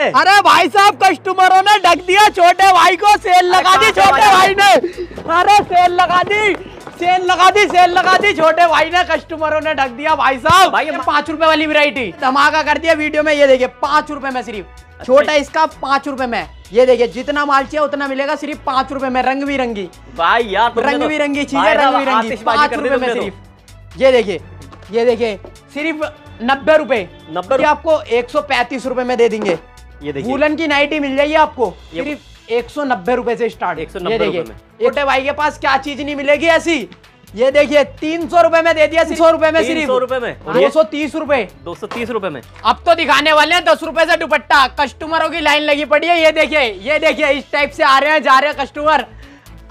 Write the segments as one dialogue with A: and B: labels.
A: अरे भाई साहब कस्टमरों ने ढक दिया छोटे भाई को सेल लगा दी छोटे भाई ने अरे सेल लगा दी सेल लगा दी सेल लगा दी छोटे भाई ने कस्टमरों ने ढक दिया भाई साहब भाई पांच रुपए वाली वेरायटी धमाका कर दिया वीडियो में ये देखिए पाँच रुपए में सिर्फ अच्छा। छोटा इसका पांच रुपए में ये देखिए जितना माल चाहिए उतना मिलेगा सिर्फ पाँच रुपए में रंग बिरंगी भाई यार तो- रंग बिरंगी चीजें रंग बिरंगी पाँच रुपए में सिर्फ तो। ये देखिए ये देखिए सिर्फ नब्बे रुपए नब्बे आपको एक सौ पैंतीस रुपए में दे देंगे ये देखिए वूलन की नाइटी मिल जाएगी आपको सिर्फ एक सौ नब्बे रूपए से स्टार्ट एक सौ नब्बे छोटे भाई के पास क्या चीज नहीं मिलेगी ऐसी ये देखिए तीन सौ रूपए में दे दिया सौ रूपए में सिर्फ सौ रूपए में दो सौ तीस रूपए
B: दो सौ तीस रूपए में
A: अब तो दिखाने वाले हैं दस रूपए से दुपट्टा कस्टमरों की लाइन लगी पड़ी है ये देखिए ये देखिए इस टाइप से आ रहे हैं जा रहे हैं कस्टमर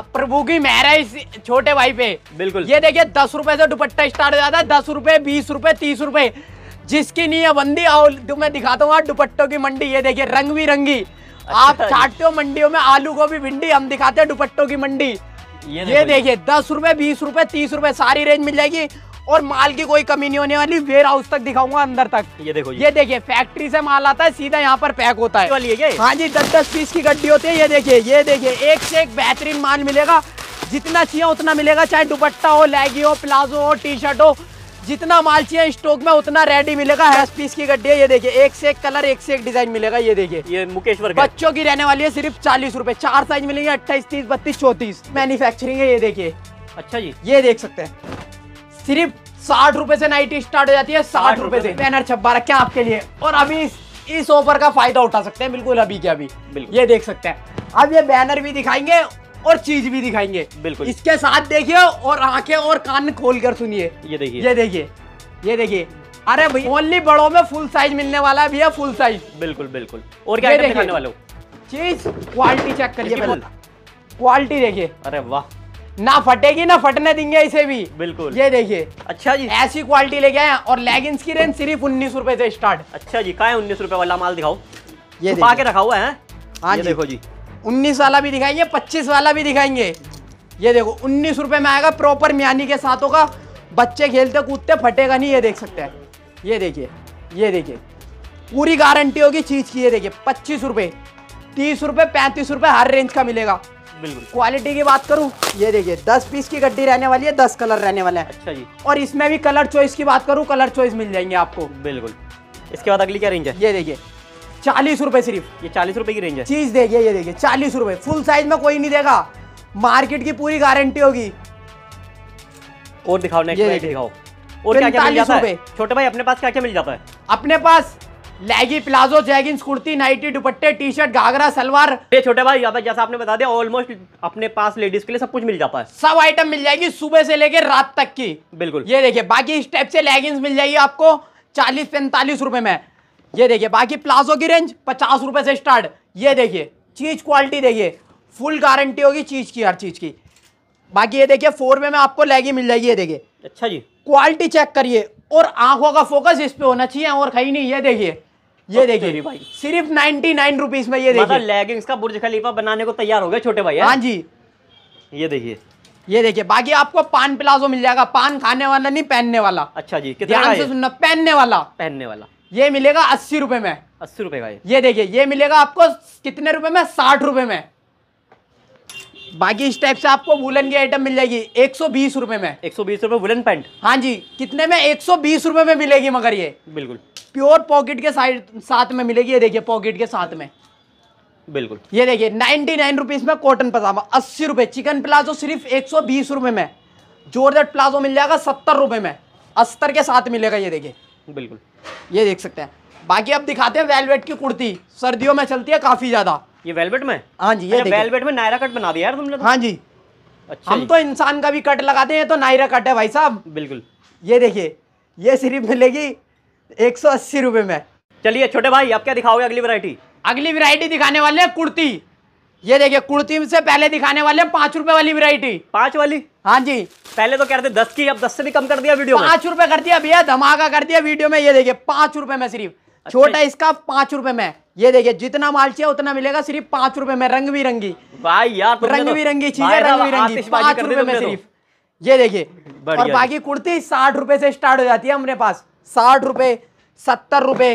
A: अब प्रभु की मेहर है इस छोटे भाई पे बिल्कुल ये देखिए दस रूपए से दुपट्टा स्टार्ट हो जाता है दस रूपए बीस रूपए तीस रूपए जिसकी नहीं है बंदी आओ मैं दिखाता हूँ हाँ, दुपट्टों की मंडी ये देखिए रंग बिरंगी अच्छा आप चाटते अच्छा। हो मंडियों में आलू गोभी भिंडी हम दिखाते हैं दुपट्टों की मंडी ये, ये देखिए दस रुपए बीस रुपए तीस रुपए सारी रेंज मिल जाएगी और माल की कोई कमी नहीं होने वाली वेयर हाउस तक दिखाऊंगा अंदर तक ये देखो ये देखिए फैक्ट्री से माल आता है सीधा यहाँ पर पैक होता है है हाँ जी दस दस पीस की गड्डी होती है ये देखिए ये देखिए एक से एक बेहतरीन माल मिलेगा जितना चाहिए उतना मिलेगा चाहे दुपट्टा हो लैगी हो प्लाजो हो टी शर्ट हो जितना माल चाहिए स्टॉक में उतना रेडी मिलेगा हैश पीस की गड्डी ये देखिए एक से एक कलर एक से एक डिजाइन मिलेगा ये देखिए ये मुकेश्वर बच्चों की रहने वाली है सिर्फ चालीस रूपए चार साइज मिलेंगे अट्ठाईस तीस बत्तीस चौतीस मैन्युफैक्चरिंग है ये देखिए अच्छा जी ये देख सकते हैं सिर्फ साठ रूपए से नाइटी स्टार्ट हो जाती है साठ रूपए से बैनर छब्बा रखे आपके लिए और अभी इस ऑफर का फायदा उठा सकते हैं बिल्कुल अभी के अभी ये देख सकते हैं अब ये बैनर भी दिखाएंगे और चीज भी दिखाएंगे बिल्कुल इसके साथ देखिए और आंखें और कान खोल कर सुनिए ये देखिए ये देखिए ये देखिए अरे भाई ओनली बड़ों में फुल साइज मिलने वाला भी है फुल साइज बिल्कुल बिल्कुल और क्या दिखाने वाले चीज क्वालिटी चेक करिए क्वालिटी देखिए अरे वाह ना फटेगी ना फटने देंगे इसे भी बिल्कुल ये देखिए अच्छा जी ऐसी क्वालिटी लेके आए और लेगिंग की रेंज सिर्फ उन्नीस रूपए से स्टार्ट अच्छा जी का है उन्नीस रूपए वाला माल दिखाओ ये के रखा हुआ है हाँ जी। देखो जी उन्नीस वाला भी दिखाएंगे पच्चीस वाला भी दिखाएंगे ये देखो उन्नीस रुपये में आएगा प्रॉपर म्यानी के साथ होगा बच्चे खेलते कूदते फटेगा नहीं ये देख सकते हैं ये देखिए ये देखिए पूरी गारंटी होगी चीज़ की ये देखिए पच्चीस रुपये तीस रुपये पैंतीस रुपये हर रेंज का मिलेगा बिल्कुल क्वालिटी की बात करूं ये देखिए दस पीस की गड्डी रहने वाली है दस कलर रहने वाले हैं अच्छा जी और इसमें भी कलर चॉइस की बात करूं कलर चॉइस मिल जाएंगे आपको बिल्कुल इसके बाद अगली क्या रेंज है ये देखिए चालीस रुपए सिर्फ ये चालीस रुपए की रेंज है चीज देखिए ये देखिए चालीस रुपए फुल साइज में कोई नहीं देगा मार्केट की पूरी गारंटी होगी
B: और दिखाओ नेक्स्ट दिखाओ
A: और क्या क्या मिल जाता है छोटे भाई अपने पास क्या क्या मिल जाता है अपने पास लैगी प्लाजो जैगिंग कुर्ती नाइटी दुपट्टे टी शर्ट घाघरा सलवार ये छोटे भाई यहाँ पे जैसा आपने बता दिया ऑलमोस्ट अपने पास लेडीज के लिए सब कुछ मिल जाता है सब आइटम मिल जाएगी सुबह से लेके रात तक की बिल्कुल ये देखिए बाकी इस टाइप से लेगिंग्स मिल जाएगी आपको चालीस पैंतालीस रुपए में ये देखिए बाकी प्लाजो की रेंज पचास रुपए से स्टार्ट ये देखिए चीज़ क्वालिटी देखिए फुल गारंटी होगी चीज़ की हर चीज़ की बाकी ये देखिए फोर में में आपको लैगी मिल जाएगी ये देखिए अच्छा जी क्वालिटी चेक करिए और आंखों का फोकस इस पे होना चाहिए और कहीं नहीं ये देखिए ये देखिए भाई सिर्फ नाइनटी नाइन रुपीज में ये मतलब देखिए लेगिंग्स का बुर्ज खलीफा बनाने को तैयार हो गया छोटे भाई हाँ जी ये देखिए ये देखिए बाकी आपको पान प्लाजो मिल जाएगा पान खाने वाला नहीं पहनने वाला अच्छा जी कितना ध्यान से सुनना पहनने वाला पहनने वाला ये मिलेगा अस्सी रुपये में अस्सी रुपये का ये देखिए ये मिलेगा आपको कितने रुपए में साठ रुपये में बाकी इस टाइप से आपको वुलन की आइटम मिल जाएगी एक सौ बीस रुपये में एक सौ बीस रुपये वुलन पैंट हाँ जी कितने में एक सौ बीस रुपये में मिलेगी मगर ये बिल्कुल प्योर पॉकेट के साइड साथ में मिलेगी ये देखिए पॉकेट के साथ में बिल्कुल ये देखिए नाइनटी नाइन रुपीज़ में कॉटन पजामा अस्सी रुपये चिकन प्लाजो सिर्फ एक सौ बीस रुपये में जोरदार प्लाजो मिल जाएगा सत्तर रुपये में अस्तर के साथ मिलेगा ये देखिए बिल्कुल ये देख सकते हैं बाकी अब दिखाते हैं वेलवेट की कुर्ती सर्दियों में चलती है काफ़ी ज़्यादा ये वेलवेट में हाँ जी ये अच्छा, वेलवेट में नायरा कट बना दिया यार तुमने तो। हाँ जी अच्छा हम तो इंसान का भी कट लगाते हैं तो नायरा कट है भाई साहब बिल्कुल ये देखिए ये सिर्फ मिलेगी एक सौ अस्सी रुपये में चलिए छोटे भाई आप क्या दिखाओगे अगली वैरायटी अगली वैरायटी दिखाने वाले कुर्ती ये देखिए कुर्ती से पहले दिखाने वाले पांच रुपए वाली वैरायटी पांच वाली हाँ जी पहले तो कह रहे थे दस की अब दस से भी कम कर दिया वीडियो पांच रुपए कर दिया भैया धमाका कर दिया वीडियो में ये देखिए पांच रुपए में सिर्फ अच्छा। छोटा इसका पांच रुपए में ये देखिए जितना माल चाहिए उतना मिलेगा सिर्फ पांच रुपए में रंग बिरंगी भाई यार रंग तो बिरंगी चीज रंग बिरंगी पांच रुपए में तो। सिर्फ ये देखिए और बाकी कुर्ती साठ रुपए से स्टार्ट हो जाती है हमारे पास साठ रुपए सत्तर रुपए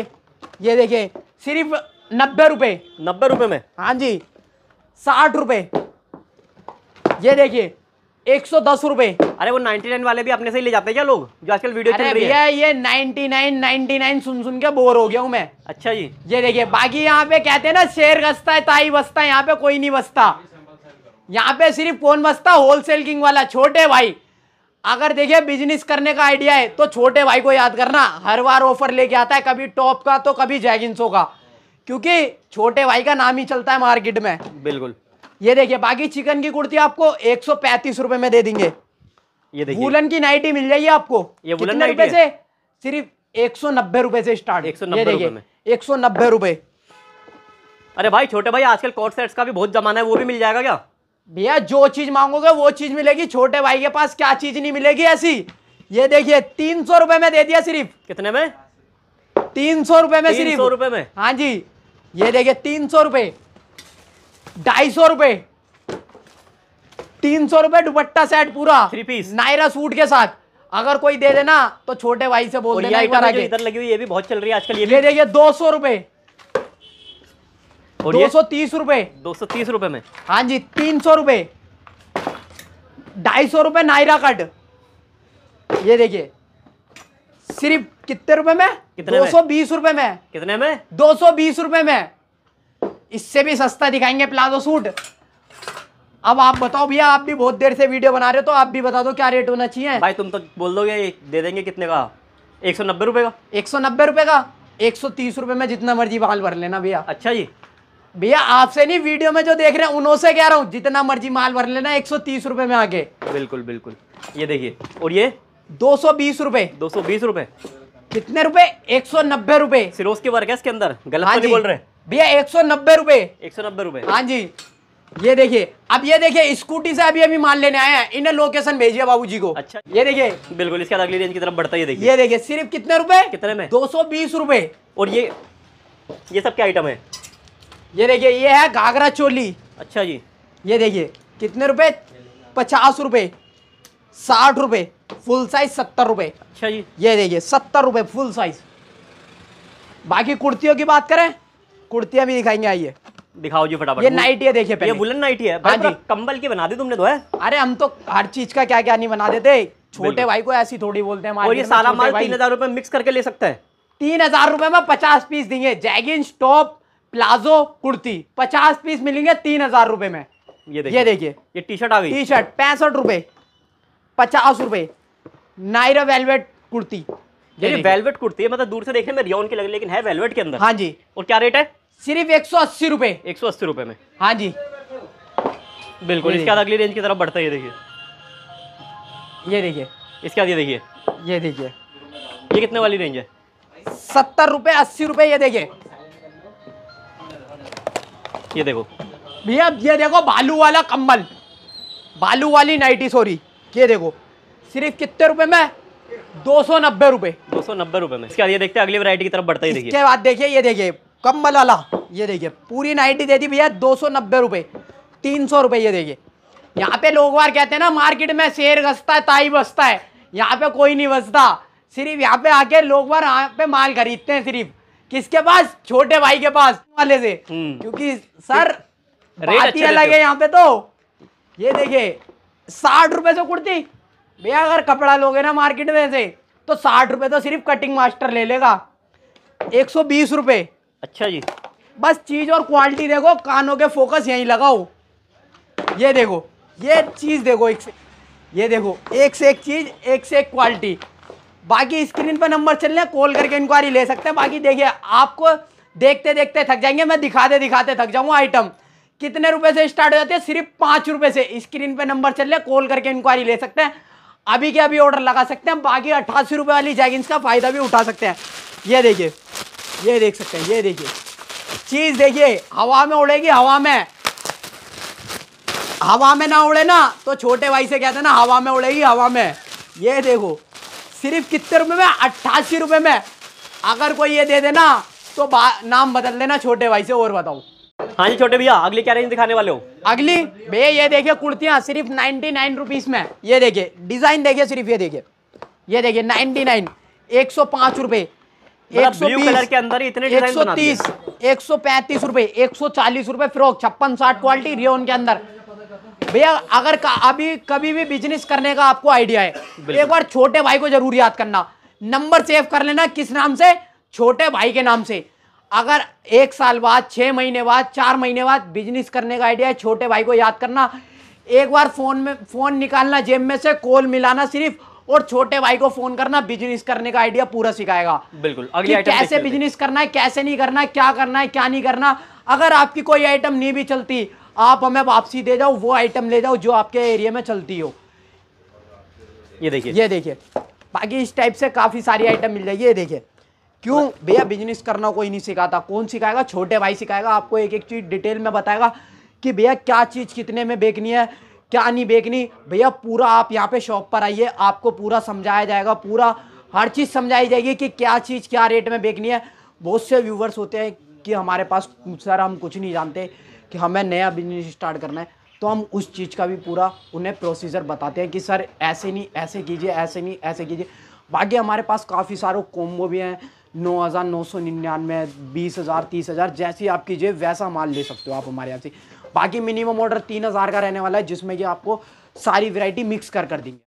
A: ये देखिए सिर्फ नब्बे रुपए नब्बे रुपए में हाँ जी साठ रुपए ये देखिए एक सौ दस रुपए अरे वो नाइनटी नाइन वाले भी अपने से ही ले जाते हैं क्या लोग जो आजकल वीडियो चल रही है ये नाइनटी नाइन नाइनटी नाइन सुन सुन के बोर हो गया हूँ मैं अच्छा जी ये देखिए बाकी यहाँ पे कहते हैं ना शेर बसता है ताई बसता है यहाँ पे कोई नहीं बसता यहाँ पे सिर्फ कौन बसता होलसेल किंग वाला छोटे भाई अगर देखिए बिजनेस करने का आइडिया है तो छोटे भाई को याद करना हर बार ऑफर लेके आता है कभी टॉप का तो कभी जैगिंसो का क्योंकि छोटे भाई का नाम ही चलता है मार्केट में बिल्कुल ये देखिए बाकी चिकन की कुर्ती आपको एक सौ पैंतीस रुपए में दे देंगे ये देखिए वुलन की नाइटी मिल जाएगी आपको ये वुलन रुपए से सिर्फ एक सौ नब्बे रुपए से स्टार्ट एक सौ नब्बे एक सौ नब्बे रुपए अरे भाई छोटे भाई आजकल कोट सेट्स का भी बहुत जमाना है वो भी मिल जाएगा क्या भैया जो चीज मांगोगे वो चीज मिलेगी छोटे भाई के पास क्या चीज नहीं मिलेगी ऐसी ये देखिए तीन सौ रुपए में दे दिया सिर्फ कितने में तीन सौ रुपए में सिर्फ सौ रुपए में हाँ जी ये देखिए तीन सौ रुपए ढाई सौ रुपए तीन सौ रुपए दुपट्टा सेट पूरा थ्री पीस नायरा सूट के साथ अगर कोई दे देना तो छोटे भाई से बोल देना इधर आगे इधर
B: लगी हुई ये भी बहुत चल रही है आजकल ये भी
A: देखिए दो सौ रुपए दो सौ तीस रुपए दो सौ तीस रुपए में हाँ जी तीन सौ रुपए ढाई सौ रुपए नायरा कट ये देखिए सिर्फ कितने रुपए में दो सौ बीस रुपए में कितने में दो सौ बीस रुपए में इससे भी सस्ता दिखाएंगे प्लाजो सूट अब आप बताओ भैया आप भी बहुत देर से वीडियो बना रहे हो तो आप भी बता दो क्या रेट होना चाहिए भाई तुम तो बोल दोगे दे देंगे कितने का एक सौ नब्बे रुपये का एक सौ नब्बे रुपये का एक सौ तीस रुपये में जितना मर्जी माल भर लेना भैया अच्छा जी भैया आपसे नहीं वीडियो में जो देख रहे हैं उनसे कह रहा हूँ जितना मर्जी माल भर लेना एक सौ तीस रुपये में आगे बिल्कुल बिल्कुल ये देखिए और ये दो सौ बीस रुपये दो सौ बीस रुपये कितने रुपए एक सौ नब्बे रुपए सिरोज के वर्ग है इसके अंदर गलत हाँ तो बोल रहे हैं भैया एक सौ नब्बे रुपए
B: एक सौ नब्बे रुपए हाँ
A: जी ये देखिए अब ये देखिए स्कूटी से अभी अभी माल लेने आए हैं इन्हें लोकेशन भेजिए बाबूजी को अच्छा ये देखिए बिल्कुल इसका अगली रेंज की तरफ बढ़ता है ये देखिए सिर्फ कितने रुपए कितने में दो सौ बीस रुपए और ये ये सब क्या आइटम है ये देखिए ये है घाघरा चोली अच्छा जी ये देखिए कितने रुपए पचास रुपए साठ रुपए फुल साइज सत्तर रुपए अच्छा जी ये देखिए सत्तर रुपए फुल साइज बाकी कुर्तियों की बात करें कुर्तियां भी दिखाएंगे आइए
B: दिखाओ जी फटाफट ये नाइटी है
A: देखिए पहले ये वुलन नाइटी है हाँ जी
B: कंबल की बना दी
A: तुमने तो है अरे हम तो हर चीज का क्या क्या नहीं बना देते छोटे भाई को ऐसी थोड़ी बोलते हैं और ये सारा माल तीन हजार रुपए मिक्स करके ले सकते हैं तीन हजार रुपए में पचास पीस देंगे जैगिंस टॉप प्लाजो कुर्ती पचास पीस मिलेंगे तीन हजार रुपए में
B: ये देखिए ये देखिए ये टी शर्ट आ गई टी शर्ट
A: पैंसठ रुपए पचास रुपए नायरा वेलवेट कुर्ती
B: ये वेलवेट कुर्ती है मतलब दूर से देखने में रियोन की लग लेकिन है वेलवेट के अंदर हाँ जी और क्या रेट है सिर्फ एक सौ अस्सी रुपए एक सौ अस्सी रुपए में हाँ जी बिल्कुल इसके बाद अगली रेंज की तरफ बढ़ता है ये देखिए ये देखिए इसके बाद ये देखिए ये देखिए ये कितने वाली रेंज है
A: सत्तर रुपए अस्सी रुपए ये देखिए ये देखो भैया ये देखो बालू वाला कम्बल बालू वाली नाइटी सॉरी ये देखो सिर्फ कितने रुपए में दो सौ नब्बे रुपए
B: दो सौ नब्बे रुपए में इसके बाद ये देखते हैं अगली वैरायटी की तरफ बढ़ता ही देखिए इसके
A: बाद देखिए ये देखिए कम्बल वाला ये देखिए पूरी नाइटी दे दी भैया दो सौ नब्बे रुपए तीन सौ रुपए ये देखिए यहाँ पे लोग बार कहते हैं ना मार्केट में शेर घसता है ताई बसता है यहाँ पे कोई नहीं बसता सिर्फ यहाँ पे आके लोग बार यहाँ पे माल खरीदते हैं सिर्फ किसके पास छोटे भाई के पास वाले से हम्म। क्योंकि सर रेट अलग है यहाँ पे तो ये देखिए साठ रुपए से कुर्ती भैया अगर कपड़ा लोगे ना मार्केट में से तो साठ रुपये तो सिर्फ कटिंग मास्टर ले लेगा एक सौ बीस रुपये अच्छा जी बस चीज़ और क्वालिटी देखो कानों के फोकस यहीं लगाओ ये देखो ये चीज़ देखो एक से ये देखो एक से एक चीज़ एक से एक क्वालिटी बाकी स्क्रीन पर नंबर चल रहे कॉल करके इंक्वायरी ले सकते हैं बाकी देखिए आपको देखते देखते थक जाएंगे मैं दिखाते दिखाते थक जाऊँगा आइटम कितने रुपए से स्टार्ट हो जाते हैं सिर्फ पाँच रुपए से स्क्रीन पे नंबर चल रहे कॉल करके इंक्वायरी ले सकते हैं अभी के अभी ऑर्डर लगा सकते हैं बाकी अट्ठासी रुपये वाली जैगिंस का फ़ायदा भी उठा सकते हैं ये देखिए ये देख
B: सकते हैं ये देखिए
A: चीज़ देखिए हवा में उड़ेगी हवा में हवा में ना उड़े ना तो छोटे भाई से कहते हैं ना हवा में उड़ेगी हवा में ये देखो सिर्फ कितने रुपए में अट्ठासी रुपये में अगर कोई ये दे देना तो नाम बदल देना छोटे भाई से और बताओ हाँ जी छोटे भैया अगली क्या रेंज दिखाने वाले हो अगली भैया ये देखिए कुर्तियाँ सिर्फ नाइनटी नाइन रुपीज़ में ये देखिए डिज़ाइन देखिए सिर्फ ये देखिए ये देखिए नाइनटी नाइन एक सौ पाँच रुपये मतलब एक सौ कलर के अंदर इतने एक सौ तीस एक सौ पैंतीस रुपये एक सौ चालीस रुपये फ्रॉक छप्पन साठ क्वालिटी रियोन के अंदर भैया अगर अभी कभी भी बिजनेस करने का आपको आइडिया है एक बार छोटे भाई को जरूर याद करना नंबर सेव कर लेना किस नाम से छोटे भाई के नाम से अगर एक साल बाद छः महीने बाद चार महीने बाद बिजनेस करने का आइडिया है छोटे भाई को याद करना एक बार फ़ोन में फ़ोन निकालना जेब में से कॉल मिलाना सिर्फ और छोटे भाई को फोन करना बिजनेस करने का आइडिया पूरा सिखाएगा
B: बिल्कुल अगली कि कैसे बिजनेस
A: करना है कैसे नहीं करना है क्या करना है क्या नहीं करना अगर आपकी कोई आइटम नहीं भी चलती आप हमें वापसी दे जाओ वो आइटम ले जाओ जो आपके एरिया में चलती हो ये देखिए ये देखिए बाकी इस टाइप से काफ़ी सारी आइटम मिल जाएगी ये देखिए क्यों भैया बिजनेस करना कोई नहीं सिखाता कौन सिखाएगा छोटे भाई सिखाएगा आपको एक एक चीज़ डिटेल में बताएगा कि भैया क्या चीज़ कितने में बेचनी है क्या नहीं बेचनी भैया पूरा आप यहाँ पे शॉप पर आइए आपको पूरा समझाया जाएगा पूरा हर चीज़ समझाई जाएगी कि क्या चीज़ क्या रेट में बेचनी है बहुत से व्यूवर्स होते हैं कि हमारे पास सर हम कुछ नहीं जानते कि हमें नया बिजनेस स्टार्ट करना है तो हम उस चीज़ का भी पूरा उन्हें प्रोसीजर बताते हैं कि सर ऐसे नहीं ऐसे कीजिए ऐसे नहीं ऐसे कीजिए बाकी हमारे पास काफ़ी सारे कोम्बो भी हैं नौ हज़ार नौ सौ निन्यानवे बीस हज़ार तीस हज़ार जैसी आप कीजिए वैसा माल ले सकते हो आप हमारे यहाँ से बाकी मिनिमम ऑर्डर तीन हज़ार का रहने वाला है जिसमें कि आपको सारी वैरायटी मिक्स कर कर देंगे